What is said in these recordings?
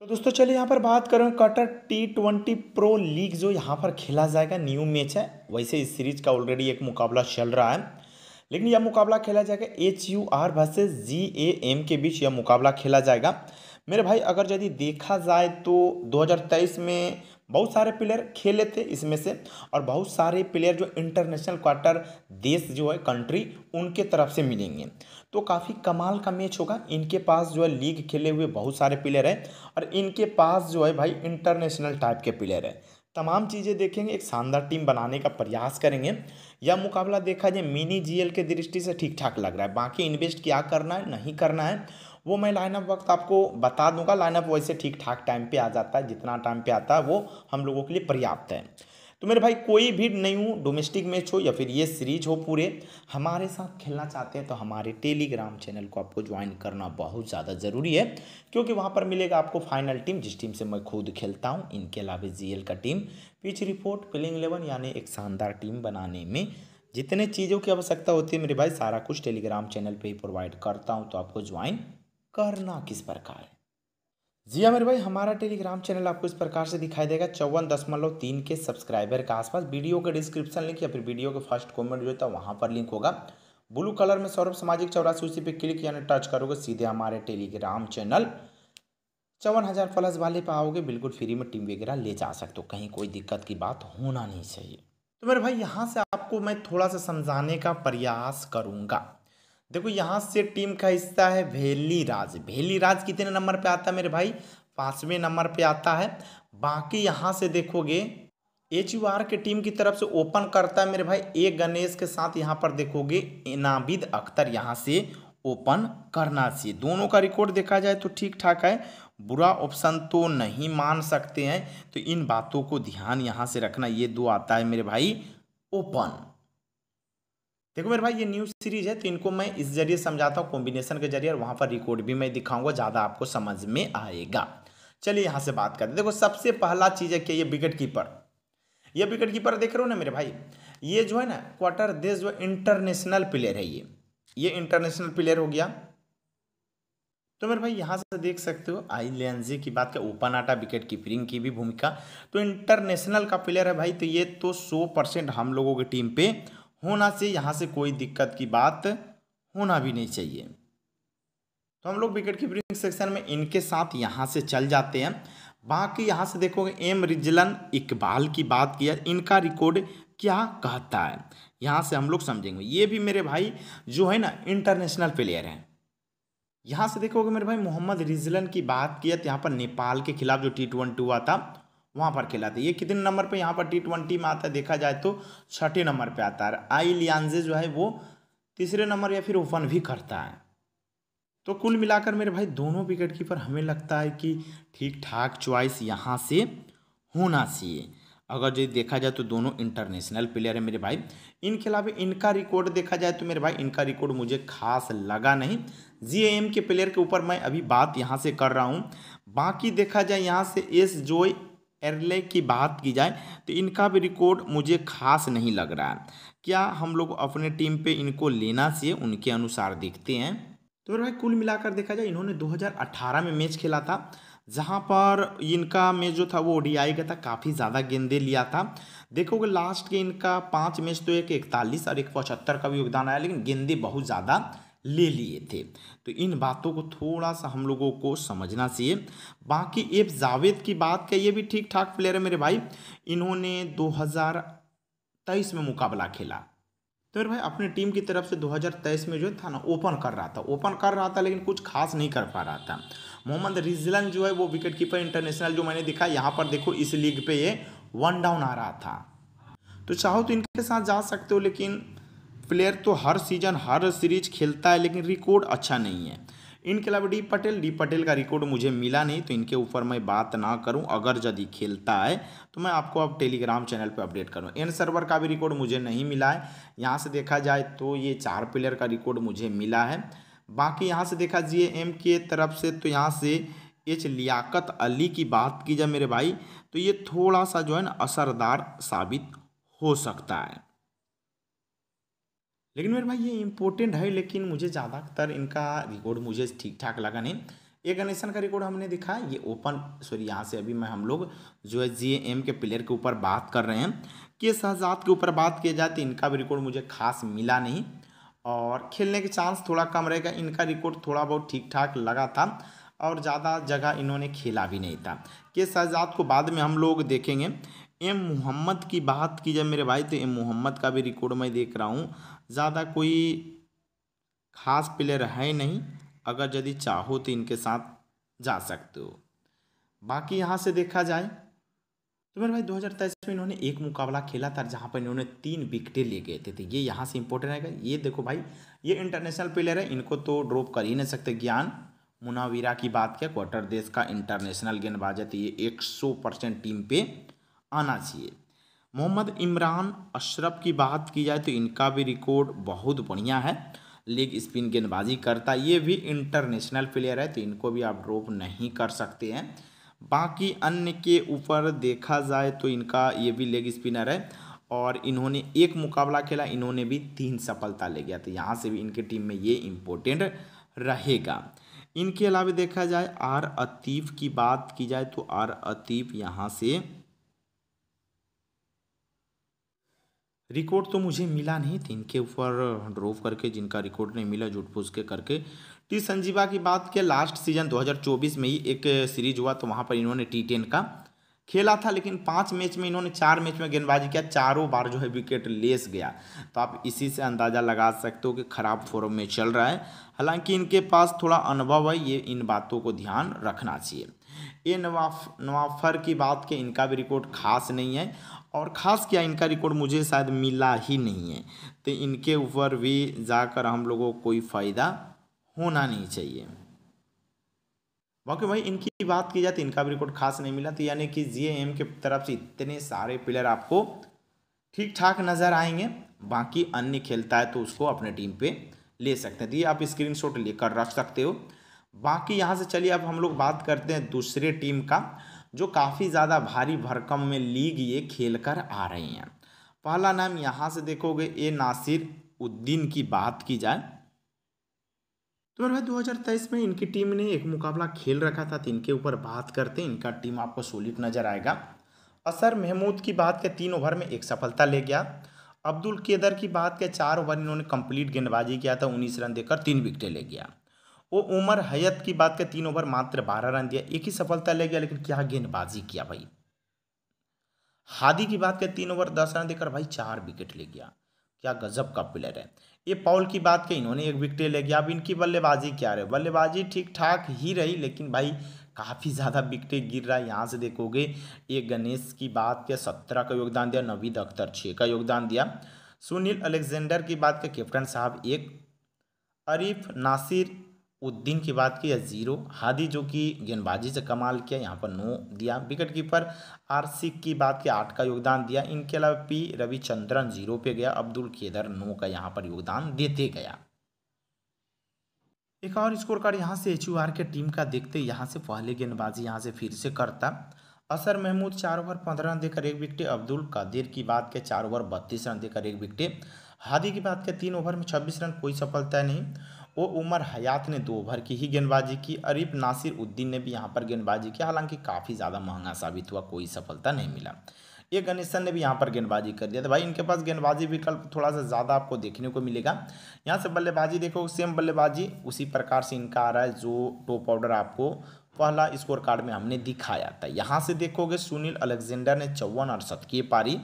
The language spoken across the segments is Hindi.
तो दोस्तों चलिए यहाँ पर बात करें Qatar T twenty pro league जो यहाँ पर खेला जाएगा न्यू मैच है वैसे इस सीरीज का ऑलरेडी एक मुकाबला चल रहा है लेकिन यह मुकाबला खेला जाएगा H U R versus G A M के बीच यह मुकाबला खेला जाएगा मेरे भाई अगर यदि देखा जाए तो 2023 में बहुत सारे प्लेयर खेले थे इसमें से और बहुत सारे प्लेयर जो इंटरनेशनल क्वार्टर देश जो है कंट्री उनके तरफ से मिलेंगे तो काफ़ी कमाल का मैच होगा इनके पास जो है लीग खेले हुए बहुत सारे प्लेयर हैं और इनके पास जो है भाई इंटरनेशनल टाइप के प्लेयर है तमाम चीज़ें देखेंगे एक शानदार टीम बनाने का प्रयास करेंगे यह मुकाबला देखा जाए मिनी जीएल के दृष्टि से ठीक ठाक लग रहा है बाकी इन्वेस्ट क्या करना है नहीं करना है वो मैं लाइनअप वक्त आपको बता दूंगा लाइनअप वैसे ठीक ठाक टाइम पे आ जाता है जितना टाइम पे आता है वो हम लोगों के लिए पर्याप्त है तो मेरे भाई कोई भी नहीं हूँ डोमेस्टिक मैच हो या फिर ये सीरीज हो पूरे हमारे साथ खेलना चाहते हैं तो हमारे टेलीग्राम चैनल को आपको ज्वाइन करना बहुत ज़्यादा ज़रूरी है क्योंकि वहाँ पर मिलेगा आपको फाइनल टीम जिस टीम से मैं खुद खेलता हूँ इनके अलावा जी का team pitch report playing eleven यानी एक शानदार टीम बनाने में जितने चीज़ों की आवश्यकता होती है मेरे भाई सारा कुछ टेलीग्राम चैनल पर ही प्रोवाइड करता हूँ तो आपको ज्वाइन करना किस प्रकार है जी अमेर भाई हमारा टेलीग्राम चैनल आपको इस प्रकार से दिखाई देगा चौवन दशमलव तीन के सब्सक्राइबर के आसपास वीडियो के डिस्क्रिप्शन लिंक या फिर वीडियो के फर्स्ट कमेंट जो है तो वहाँ पर लिंक होगा ब्लू कलर में सौरभ सामाजिक चौरासी उसी पर क्लिक यानी टच करोगे सीधे हमारे टेलीग्राम चैनल चौवन हज़ार प्लस वाले पे आओगे बिल्कुल फ्री में टीम वगैरह ले जा सकते हो कहीं कोई दिक्कत की बात होना नहीं चाहिए तो मेरे भाई यहाँ से आपको मैं थोड़ा सा समझाने का प्रयास करूँगा देखो यहाँ से टीम का हिस्सा है भेली राज भेली राज कितने नंबर पे आता है मेरे भाई पाँचवें नंबर पे आता है बाकी यहाँ से देखोगे एच यू आर के टीम की तरफ से ओपन करता है मेरे भाई ए गणेश के साथ यहाँ पर देखोगे इनाबिद अख्तर यहाँ से ओपन करना चाहिए दोनों का रिकॉर्ड देखा जाए तो ठीक ठाक है बुरा ऑप्शन तो नहीं मान सकते हैं तो इन बातों को ध्यान यहाँ से रखना ये दो आता है मेरे भाई ओपन देखो मेरे भाई ये न्यू सीरीज है तो इनको मैं इस जरिए समझाता हूँ कॉम्बिनेशन के जरिए और वहाँ पर रिकॉर्ड भी मैं दिखाऊंगा ज़्यादा आपको समझ में आएगा चलिए यहाँ से बात करते देखो सबसे पहला चीज़ है कि ये विकेट कीपर ये विकेट कीपर देख रहे हो ना मेरे भाई ये जो है ना क्वार्टर देश जो इंटरनेशनल प्लेयर है ये ये इंटरनेशनल प्लेयर हो गया तो मेरे भाई यहाँ से देख सकते हो आई लेंजी की बात कर ओपन आटा विकेट कीपरिंग की भी भूमिका तो इंटरनेशनल का प्लेयर है भाई तो ये तो सौ परसेंट हम लोगों की टीम पे होना से यहाँ से कोई दिक्कत की बात होना भी नहीं चाहिए तो हम लोग विकेट कीपिंग सेक्शन में इनके साथ यहाँ से चल जाते हैं बाकी यहाँ से देखोगे एम रिजलन इकबाल की बात किया इनका रिकॉर्ड क्या कहता है यहाँ से हम लोग समझेंगे ये भी मेरे भाई जो है ना इंटरनेशनल प्लेयर हैं यहाँ से देखोगे मेरे भाई मोहम्मद रिजलन की बात किया तो यहाँ पर नेपाल के खिलाफ जो टी ट्वेंटी हुआ था वहाँ पर खिलाते ये कितने नंबर पे यहाँ पर टी ट्वेंटी में आता है देखा जाए तो छठे नंबर पे आता है आई लियांजे जो है वो तीसरे नंबर या फिर ओपन भी करता है तो कुल मिलाकर मेरे भाई दोनों विकेट कीपर हमें लगता है कि ठीक ठाक च्वाइस यहाँ से होना चाहिए अगर जो देखा जाए तो दोनों इंटरनेशनल प्लेयर है मेरे भाई इनके अलावा इनका रिकॉर्ड देखा जाए तो मेरे भाई इनका रिकॉर्ड मुझे खास लगा नहीं जी के प्लेयर के ऊपर मैं अभी बात यहाँ से कर रहा हूँ बाकी देखा जाए यहाँ से एस जोई एरले की बात की जाए तो इनका भी रिकॉर्ड मुझे खास नहीं लग रहा है क्या हम लोग अपने टीम पे इनको लेना चाहिए उनके अनुसार देखते हैं तो भाई कुल मिलाकर देखा जाए इन्होंने 2018 में मैच खेला था जहाँ पर इनका मैच जो था वो ओडीआई का था काफ़ी ज़्यादा गेंदे लिया था देखोगे लास्ट के इनका पाँच मैच तो एक इकतालीस और एक पचहत्तर का भी योगदान आया लेकिन गेंदे बहुत ज़्यादा ले लिए थे तो इन बातों को थोड़ा सा हम लोगों को समझना चाहिए बाकी एफ जावेद की बात का ये भी ठीक ठाक प्लेयर है मेरे भाई इन्होंने 2023 में मुकाबला खेला तो मेरे भाई अपनी टीम की तरफ से 2023 में जो था ना ओपन कर रहा था ओपन कर रहा था लेकिन कुछ खास नहीं कर पा रहा था मोहम्मद रिजलन जो है वो विकेट कीपर इंटरनेशनल जो मैंने देखा यहाँ पर देखो इस लीग पे ये वन डाउन आ रहा था तो चाहो तो इनके साथ जा सकते हो लेकिन प्लेयर तो हर सीजन हर सीरीज खेलता है लेकिन रिकॉर्ड अच्छा नहीं है इनके अलावा डी पटेल डी पटेल का रिकॉर्ड मुझे मिला नहीं तो इनके ऊपर मैं बात ना करूं अगर यदि खेलता है तो मैं आपको अब टेलीग्राम चैनल पर अपडेट करूं एन सर्वर का भी रिकॉर्ड मुझे नहीं मिला है यहां से देखा जाए तो ये चार प्लेयर का रिकॉर्ड मुझे मिला है बाकी यहाँ से देखा जाइए एम के तरफ से तो यहाँ से एच लियाकत अली की बात की जाए मेरे भाई तो ये थोड़ा सा जो है ना असरदार साबित हो सकता है लेकिन मेरे भाई ये इंपॉर्टेंट है लेकिन मुझे ज़्यादातर इनका रिकॉर्ड मुझे ठीक ठाक लगा नहीं ये गणेशन का रिकॉर्ड हमने देखा ये ओपन सॉरी यहाँ से अभी मैं हम लोग जो है जी एम के प्लेयर के ऊपर बात कर रहे हैं कि शहजाद के ऊपर बात जाए तो इनका भी रिकॉर्ड मुझे खास मिला नहीं और खेलने के चांस थोड़ा कम रहेगा इनका रिकॉर्ड थोड़ा बहुत ठीक ठाक लगा था और ज़्यादा जगह इन्होंने खेला भी नहीं था के शहजाद को बाद में हम लोग देखेंगे एम मोहम्मद की बात की जाए मेरे भाई तो एम मोहम्मद का भी रिकॉर्ड मैं देख रहा हूँ ज़्यादा कोई खास प्लेयर है नहीं अगर यदि चाहो तो इनके साथ जा सकते हो बाकी यहाँ से देखा जाए तो मेरे भाई 2023 में इन्होंने एक मुकाबला खेला था जहाँ पर इन्होंने तीन विकेटें ले गए थे तो ये यहाँ से इम्पोर्टेंट रहेगा ये देखो भाई ये इंटरनेशनल प्लेयर है इनको तो ड्रॉप कर ही नहीं सकते ज्ञान मुनावीरा की बात क्या क्वार्टर देश का इंटरनेशनल गेंदबाज है तो ये 100 परसेंट टीम पे आना चाहिए मोहम्मद इमरान अशरफ की बात की जाए तो इनका भी रिकॉर्ड बहुत बढ़िया है लेग स्पिन गेंदबाजी करता ये भी इंटरनेशनल प्लेयर है तो इनको भी आप ड्रॉप नहीं कर सकते हैं बाकी अन्य के ऊपर देखा जाए तो इनका ये भी लेग स्पिनर है और इन्होंने एक मुकाबला खेला इन्होंने भी तीन सफलता ले गया तो यहाँ से भी इनके टीम में ये इम्पोर्टेंट रहेगा इनके अलावा देखा जाए आर अतीफ़ की बात की जाए तो आर अतीफ़ यहाँ से रिकॉर्ड तो मुझे मिला नहीं थी इनके ऊपर ड्रॉप करके जिनका रिकॉर्ड नहीं मिला झूठ फूस के करके टी संजीवा की बात के लास्ट सीजन 2024 में ही एक सीरीज हुआ तो वहाँ पर इन्होंने टी टेन का खेला था लेकिन पाँच मैच में इन्होंने चार मैच में गेंदबाजी किया चारों बार जो है विकेट लेस गया तो आप इसी से अंदाज़ा लगा सकते हो कि खराब फॉर्म में चल रहा है हालांकि इनके पास थोड़ा अनुभव है ये इन बातों को ध्यान रखना चाहिए ये नवाफ नवाफर की बात के इनका भी रिकॉर्ड खास नहीं है और ख़ास क्या इनका रिकॉर्ड मुझे शायद मिला ही नहीं है तो इनके ऊपर भी जाकर हम लोगों को कोई फ़ायदा होना नहीं चाहिए बाकी भाई इनकी बात की जाए तो इनका भी रिकॉर्ड खास नहीं मिला तो यानी कि जी एम के तरफ से इतने सारे प्लेयर आपको ठीक ठाक नज़र आएंगे बाकी अन्य खेलता है तो उसको अपने टीम पे ले सकते हैं तो ये आप स्क्रीनशॉट लेकर रख सकते हो बाकी यहाँ से चलिए अब हम लोग बात करते हैं दूसरे टीम का जो काफ़ी ज़्यादा भारी भरकम में लीग ये खेल कर आ रही हैं पहला नाम यहाँ से देखोगे ए नासिर उद्दीन की बात की जाए तो मेरे भाई दो में इनकी टीम ने एक मुकाबला खेल रखा था तो इनके ऊपर बात करते हैं इनका टीम आपको सोलिड नज़र आएगा असर महमूद की बात के तीन ओवर में एक सफलता ले गया अब्दुल केदर की बात के चार ओवर इन्होंने कंप्लीट गेंदबाजी किया था उन्नीस रन देकर तीन विकेटें ले गया वो उमर हयत की बात कर तीन ओवर मात्र बारह रन दिया एक ही सफलता ले गया लेकिन क्या गेंदबाजी किया भाई हादी की बात कर तीन ओवर दस रन देकर भाई चार विकेट ले गया क्या गजब का प्लेयर है ये पॉल की बात कर इन्होंने एक विकेट ले गया अब इनकी बल्लेबाजी क्या रहे बल्लेबाजी ठीक ठाक ही रही लेकिन भाई काफ़ी ज़्यादा विकटें गिर रहा है यहाँ से देखोगे ये गणेश की बात के सत्रह का योगदान दिया नवीद अख्तर छः का योगदान दिया सुनील अलेक्जेंडर की बात के कैप्टन साहब एक अरिफ नासिर उद्दीन की बात की या ज़ीरो हादी जो कि गेंदबाजी से कमाल किया यहाँ पर नौ दिया विकेट कीपर आरसिक की बात की आठ का योगदान दिया इनके अलावा पी रविचंद्रन जीरो पे गया अब्दुल केदर नौ का यहाँ पर योगदान देते गया एक और स्कोर कार्ड यहाँ से एच के टीम का देखते यहाँ से पहले गेंदबाजी यहाँ से फिर से करता असर महमूद चार ओवर पंद्रह रन देकर एक विकेट अब्दुल कादिर की बात के चार ओवर बत्तीस रन देकर एक विकेट हादी की बात के तीन ओवर में छब्बीस रन कोई सफलता नहीं वो उमर हयात ने दो ओवर की ही गेंदबाजी की अरिफ नासिर उद्दीन ने भी यहाँ पर गेंदबाजी की हालांकि काफ़ी ज़्यादा महंगा साबित हुआ कोई सफलता नहीं मिला ये गणेशन ने भी यहाँ पर गेंदबाजी कर दिया तो भाई इनके पास गेंदबाजी विकल्प थोड़ा सा ज़्यादा आपको देखने को मिलेगा यहाँ से बल्लेबाजी देखो सेम बल्लेबाजी उसी प्रकार से इनका आ रहा है जो टॉप ऑर्डर आपको पहला स्कोर कार्ड में हमने दिखाया था यहाँ से देखोगे सुनील अलेक्जेंडर ने चौवन और की पारी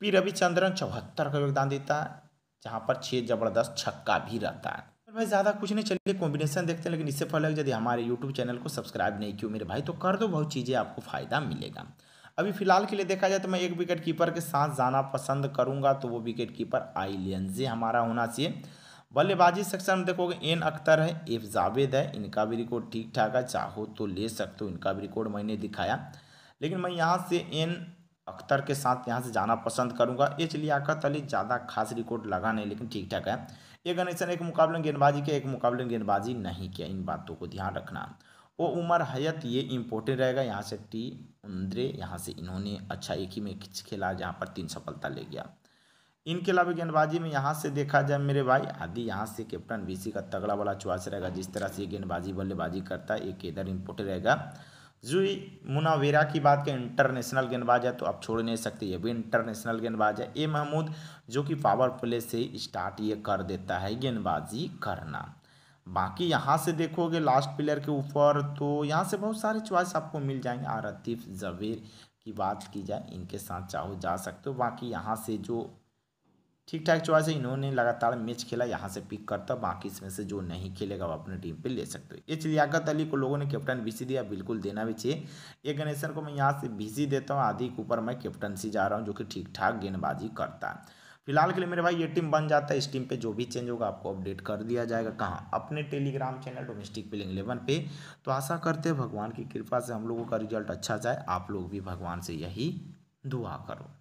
पी रविचंद्रन चौहत्तर का योगदान देता है जहाँ पर छः जबरदस्त छक्का भी रहता है भाई ज़्यादा कुछ नहीं चलिए कॉम्बिनेशन देखते हैं लेकिन इससे पहले यदि हमारे यूट्यूब चैनल को सब्सक्राइब नहीं किया मेरे भाई तो कर दो बहुत चीज़ें आपको फ़ायदा मिलेगा अभी फिलहाल के लिए देखा जाए तो मैं एक विकेट कीपर के साथ जाना पसंद करूंगा तो वो विकेट कीपर आई लेंजे हमारा होना चाहिए बल्लेबाजी सेक्शन में देखोगे एन अख्तर है एफ जावेद है इनका भी रिकॉर्ड ठीक ठाक है चाहो तो ले सकते हो इनका भी रिकॉर्ड मैंने दिखाया लेकिन मैं यहाँ से एन अख्तर के साथ यहाँ से जाना पसंद करूंगा एच लियाकत अली ज़्यादा खास रिकॉर्ड लगा नहीं लेकिन ठीक ठाक है ये गणेशन एक मुकाबले गेंदबाजी के एक मुकाबले गेंदबाजी नहीं किया इन बातों को ध्यान रखना वो उमर हयत ये इम्पोर्टेंट रहेगा यहाँ से टी उन्द्रे यहाँ से इन्होंने अच्छा एक ही में खेला जहाँ पर तीन सफलता ले गया इनके अलावा गेंदबाजी में यहाँ से देखा जाए मेरे भाई आदि यहाँ से कैप्टन बीसी का तगड़ा वाला च्वास रहेगा जिस तरह से गेंदबाजी बल्लेबाजी करता है एक इधर इम्पोर्टेंट रहेगा जुई मुनावेरा की बात करें इंटरनेशनल गेंदबाज है तो आप छोड़ नहीं सकते ये भी इंटरनेशनल गेंदबाज है ए महमूद जो कि पावर प्ले से स्टार्ट ये कर देता है गेंदबाजी करना बाकी यहाँ से देखोगे लास्ट प्लेयर के ऊपर तो यहाँ से बहुत सारे च्वाइस आपको मिल जाएंगे आरतीफ जवेर की बात की जाए इनके साथ चाहो जा सकते हो बाकी यहाँ से जो ठीक ठाक चॉइस है इन्होंने लगातार मैच खेला यहाँ से पिक करता बाकी इसमें से जो नहीं खेलेगा वो अपने टीम पे ले सकते हो ये लियाकत अली को लोगों ने कैप्टन बीसी दिया बिल्कुल देना भी चाहिए ये गणेशन को मैं यहाँ से बीसी देता हूँ आधी के ऊपर मैं कैप्टनसी जा रहा हूँ जो कि ठीक ठाक गेंदबाजी करता है फिलहाल के लिए मेरे भाई ये टीम बन जाता है इस टीम पे जो भी चेंज होगा आपको अपडेट कर दिया जाएगा कहाँ अपने Telegram channel domestic playing eleven पे तो आशा करते हैं भगवान की कृपा से हम लोगों का रिजल्ट अच्छा जाए आप लोग भी भगवान से यही दुआ करो